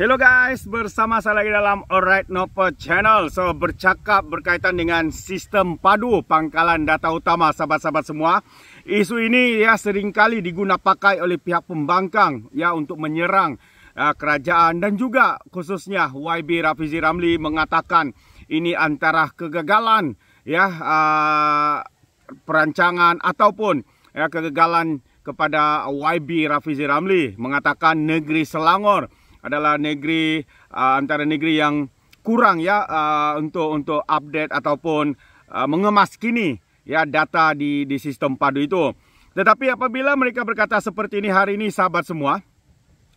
Hello guys, bersama saya lagi dalam Alright Nova Channel. So bercakap berkaitan dengan sistem padu pangkalan data utama sahabat-sahabat semua. Isu ini ya sering kali diguna pakai oleh pihak pembangkang ya untuk menyerang ya, kerajaan dan juga khususnya YB Rafizi Ramli mengatakan ini antara kegagalan ya uh, perancangan ataupun ya kegagalan kepada YB Rafizi Ramli mengatakan negeri Selangor adalah negeri uh, antara negeri yang kurang ya uh, untuk untuk update ataupun uh, mengemas kini ya data di di sistem padu itu. Tetapi apabila mereka berkata seperti ini hari ini sahabat semua,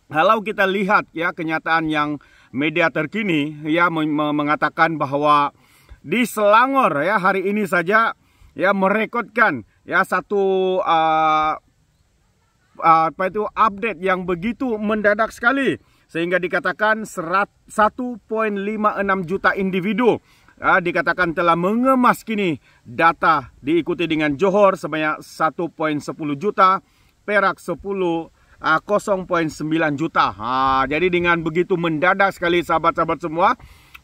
kalau kita lihat ya kenyataan yang media terkini ya mengatakan bahwa di Selangor ya hari ini saja ya merekodkan ya satu uh, uh apa itu update yang begitu mendadak sekali sehingga dikatakan 1.56 juta individu ha, dikatakan telah mengemas kini data diikuti dengan Johor sebanyak 1.10 juta, Perak 10 uh, 0.9 juta. Ha, jadi dengan begitu mendadak sekali sahabat-sahabat semua,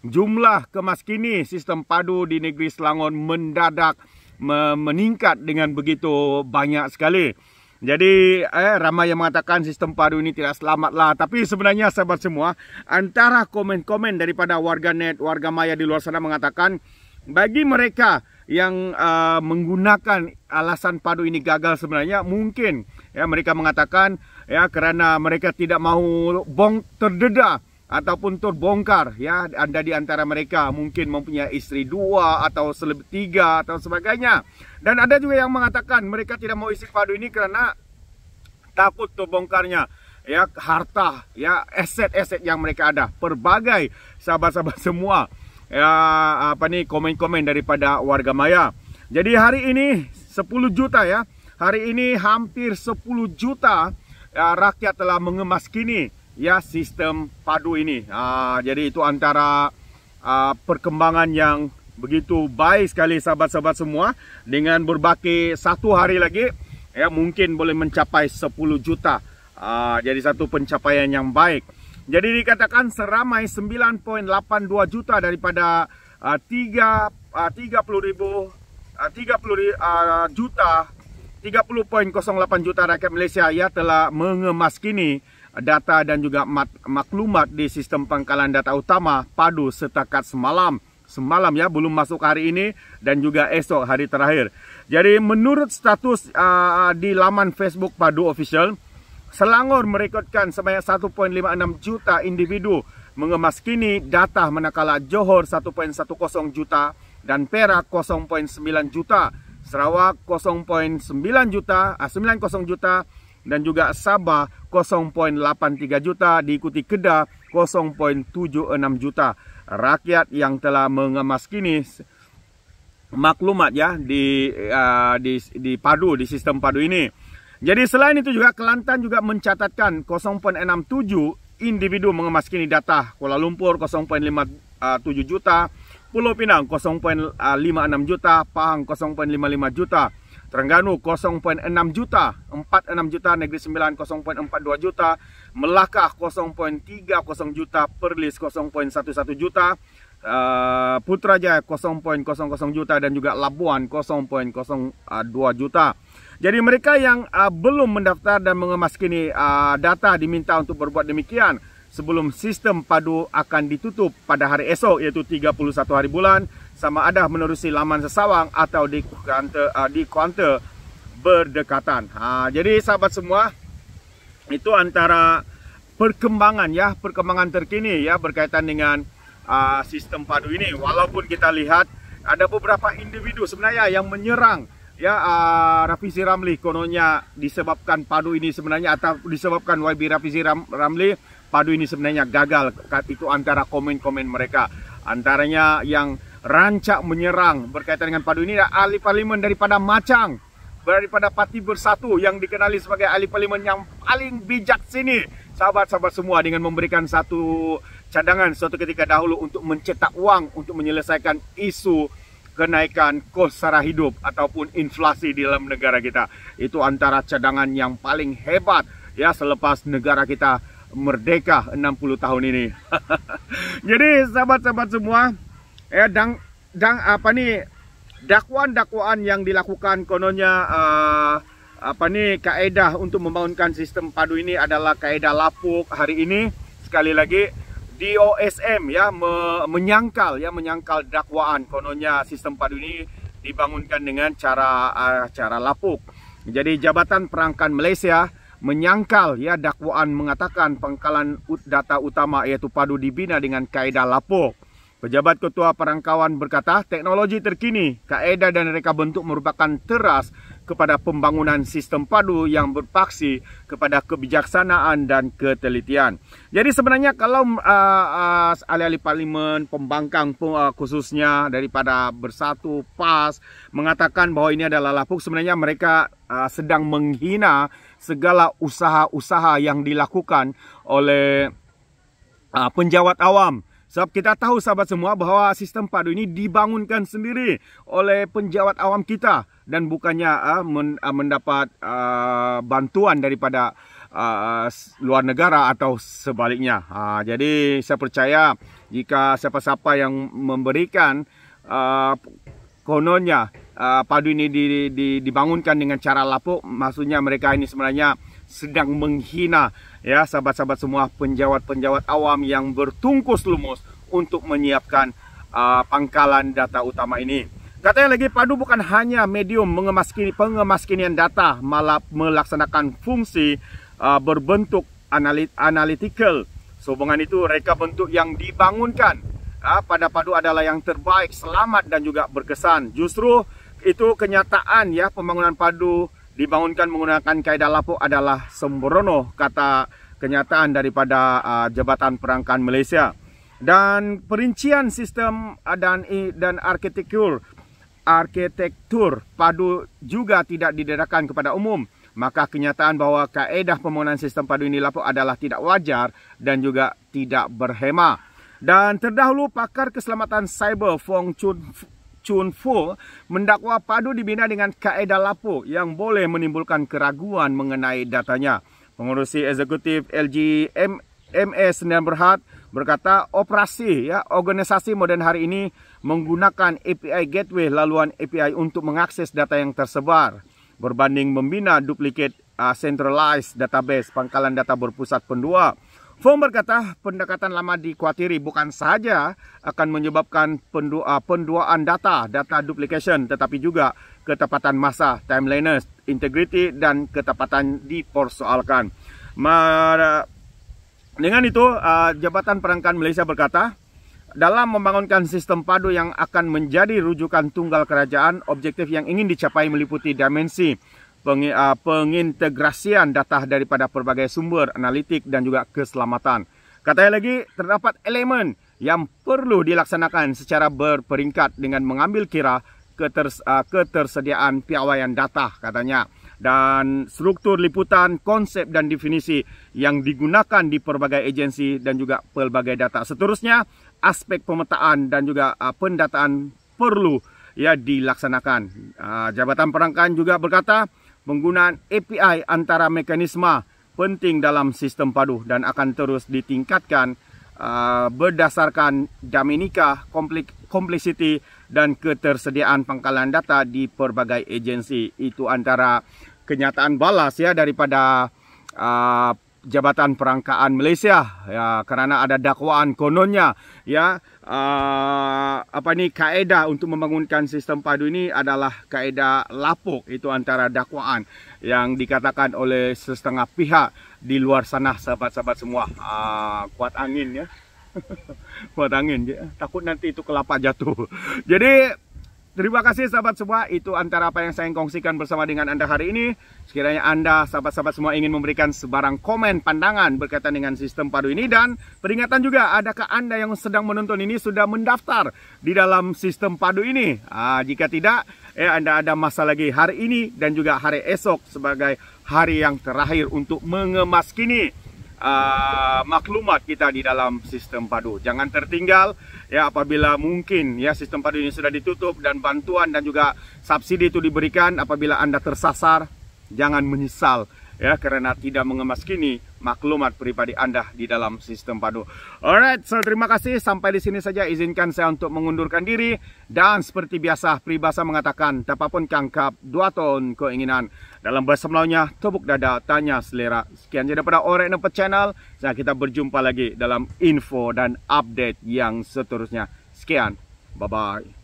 jumlah kemas kini sistem padu di negeri Selangor mendadak meningkat dengan begitu banyak sekali. Jadi eh, ramai yang mengatakan sistem padu ini tidak selamat lah. Tapi sebenarnya sahabat semua antara komen-komen daripada warga net, warga maya di luar sana mengatakan bagi mereka yang uh, menggunakan alasan padu ini gagal sebenarnya mungkin ya mereka mengatakan ya kerana mereka tidak mahu bong terdedah ataupun tur bongkar ya anda di antara mereka mungkin mempunyai istri dua atau selebih tiga atau sebagainya dan ada juga yang mengatakan mereka tidak mau isi padu ini karena takut bongkarnya ya harta ya aset-aset yang mereka ada berbagai sahabat-sahabat semua ya apa nih komen-komen daripada warga maya jadi hari ini 10 juta ya hari ini hampir 10 juta ya, rakyat telah mengemas kini Ya sistem padu ini. Ah, jadi itu antara ah, perkembangan yang begitu baik sekali sahabat-sahabat semua. Dengan berbaki satu hari lagi, ya mungkin boleh mencapai 10 juta. Ah, jadi satu pencapaian yang baik. Jadi dikatakan seramai 9.82 juta daripada 30 ribu 30 juta 30.08 juta rakyat Malaysia ya telah mengemas kini data dan juga mat, maklumat di sistem pangkalan data utama padu setakat semalam. Semalam ya, belum masuk hari ini dan juga esok hari terakhir. Jadi menurut status uh, di laman Facebook Padu Official, Selangor merekodkan sebanyak 1.56 juta individu mengemaskini data manakala Johor 1.10 juta dan Perak 0.9 juta, Sarawak 0.9 juta, uh, ah, 90 juta, dan juga Sabah 0.83 juta diikuti Kedah 0.76 juta rakyat yang telah mengemas kini maklumat ya di uh, di di padu di sistem padu ini. Jadi selain itu juga Kelantan juga mencatatkan 0.67 individu mengemas kini data Kuala Lumpur 0.57 juta, Pulau Pinang 0.56 uh, juta, Pahang 0.55 juta. Terengganu 0.6 juta, 46 juta, Negeri Sembilan 0.42 juta, Melaka 0.30 juta, Perlis 0.11 juta, uh, Putrajaya 0.00 juta dan juga Labuan 0.02 juta. Jadi mereka yang uh, belum mendaftar dan mengemas kini uh, data diminta untuk berbuat demikian sebelum sistem padu akan ditutup pada hari esok iaitu 31 hari bulan sama ada menerusi laman sesawang atau di kuanta, uh, di kuanta berdekatan. Ha, jadi sahabat semua, itu antara perkembangan ya, perkembangan terkini ya berkaitan dengan uh, sistem padu ini. Walaupun kita lihat ada beberapa individu sebenarnya yang menyerang ya uh, ah, Rafizi Ramli kononnya disebabkan padu ini sebenarnya atau disebabkan YB Rafizi Ram, Ramli padu ini sebenarnya gagal itu antara komen-komen mereka antaranya yang rancak menyerang berkaitan dengan padu ini ahli parlimen daripada Macang daripada parti bersatu yang dikenali sebagai ahli parlimen yang paling bijak sini sahabat-sahabat semua dengan memberikan satu cadangan suatu ketika dahulu untuk mencetak uang untuk menyelesaikan isu kenaikan kos sara hidup ataupun inflasi di dalam negara kita itu antara cadangan yang paling hebat ya selepas negara kita merdeka 60 tahun ini jadi sahabat-sahabat semua ya dang dang apa nih dakwaan-dakwaan yang dilakukan kononnya uh, apa nih kaedah untuk membangunkan sistem padu ini adalah kaedah lapuk hari ini sekali lagi DOSM ya me menyangkal ya menyangkal dakwaan kononnya sistem padu ini dibangunkan dengan cara uh, cara lapuk. Jadi Jabatan Perangkan Malaysia menyangkal ya dakwaan mengatakan pengkalan data utama yaitu padu dibina dengan kaedah lapuk. Pejabat Ketua Perangkawan berkata, teknologi terkini, kaedah dan reka bentuk merupakan teras kepada pembangunan sistem padu yang berpaksi kepada kebijaksanaan dan ketelitian. Jadi sebenarnya kalau uh, uh, ahli-ahli parlimen, pembangkang uh, khususnya daripada Bersatu, PAS, mengatakan bahwa ini adalah lapuk, sebenarnya mereka uh, sedang menghina segala usaha-usaha yang dilakukan oleh uh, penjawat awam. Sebab kita tahu sahabat semua bahawa sistem padu ini dibangunkan sendiri oleh penjawat awam kita dan bukannya uh, men, uh, mendapat uh, bantuan daripada uh, luar negara atau sebaliknya. Uh, jadi saya percaya jika siapa-siapa yang memberikan uh, kononnya uh, padu ini di, di, dibangunkan dengan cara lapuk, maksudnya mereka ini sebenarnya sedang menghina ya sahabat-sahabat semua penjawat-penjawat awam yang bertungkus lumus untuk menyiapkan uh, pangkalan data utama ini. Katanya lagi Padu bukan hanya medium mengemaskini pengemaskinian data malah melaksanakan fungsi uh, berbentuk analit analytical. Sehubungan itu reka bentuk yang dibangunkan uh, pada Padu adalah yang terbaik, selamat dan juga berkesan. Justru itu kenyataan ya pembangunan Padu dibangunkan menggunakan kaedah lapuk adalah sembrono kata kenyataan daripada uh, Jabatan Perangkan Malaysia. Dan perincian sistem dan dan arsitektur arsitektur padu juga tidak didedahkan kepada umum. Maka kenyataan bahawa kaedah pembangunan sistem padu ini lapuk adalah tidak wajar dan juga tidak berhemah Dan terdahulu pakar keselamatan cyber Fong Chun Chun Fu mendakwa padu dibina dengan kaedah lapu yang boleh menimbulkan keraguan mengenai datanya. Pengurusi eksekutif LG MS Sendian Berhad berkata operasi ya organisasi modern hari ini menggunakan API gateway laluan API untuk mengakses data yang tersebar berbanding membina duplikat uh, ah, centralized database pangkalan data berpusat pendua. Fong berkata pendekatan lama dikhawatiri bukan saja akan menyebabkan pendua, ah, penduaan data, data duplication tetapi juga ketepatan masa, timeliness, integrity dan ketepatan dipersoalkan. Mar- dengan itu, ah, Jabatan Perangkan Malaysia berkata, dalam membangunkan sistem padu yang akan menjadi rujukan tunggal kerajaan, objektif yang ingin dicapai meliputi dimensi Ah, pengintegrasian data daripada pelbagai sumber analitik dan juga keselamatan. Katanya lagi, terdapat elemen yang perlu dilaksanakan secara berperingkat dengan mengambil kira keters ah, ketersediaan piawaian data katanya. Dan struktur liputan, konsep dan definisi yang digunakan di pelbagai agensi dan juga pelbagai data. Seterusnya, aspek pemetaan dan juga uh, pendataan perlu ya dilaksanakan. Uh, Jabatan Perangkaan juga berkata, Penggunaan API antara mekanisme penting dalam sistem padu dan akan terus ditingkatkan uh, berdasarkan Dominika komplik dan ketersediaan pangkalan data di berbagai agensi itu antara kenyataan balas ya daripada uh, Jabatan Perangkaan Malaysia ya karena ada dakwaan kononnya ya uh, apa ni kaedah untuk membangunkan sistem padu ini adalah kaedah lapuk itu antara dakwaan yang dikatakan oleh setengah pihak di luar sana sahabat-sahabat semua uh, kuat angin ya kuat angin ya. takut nanti itu kelapa jatuh jadi Terima kasih sahabat semua, itu antara apa yang saya kongsikan bersama dengan Anda hari ini. Sekiranya Anda, sahabat-sahabat semua ingin memberikan sebarang komen, pandangan berkaitan dengan sistem padu ini. Dan peringatan juga, adakah Anda yang sedang menonton ini sudah mendaftar di dalam sistem padu ini? Ah, jika tidak, eh, Anda ada masa lagi hari ini dan juga hari esok sebagai hari yang terakhir untuk mengemas kini uh, maklumat kita di dalam sistem padu. Jangan tertinggal ya apabila mungkin ya sistem padu ini sudah ditutup dan bantuan dan juga subsidi itu diberikan apabila Anda tersasar jangan menyesal ya karena tidak mengemas kini maklumat pribadi Anda di dalam sistem padu. Alright, so terima kasih. Sampai di sini saja izinkan saya untuk mengundurkan diri. Dan seperti biasa, pribasa mengatakan, apapun kangkap, dua tahun keinginan. Dalam bahasa melawannya, tubuk dada, tanya selera. Sekian saja daripada Orek Nepet Channel. Nah, kita berjumpa lagi dalam info dan update yang seterusnya. Sekian, bye-bye.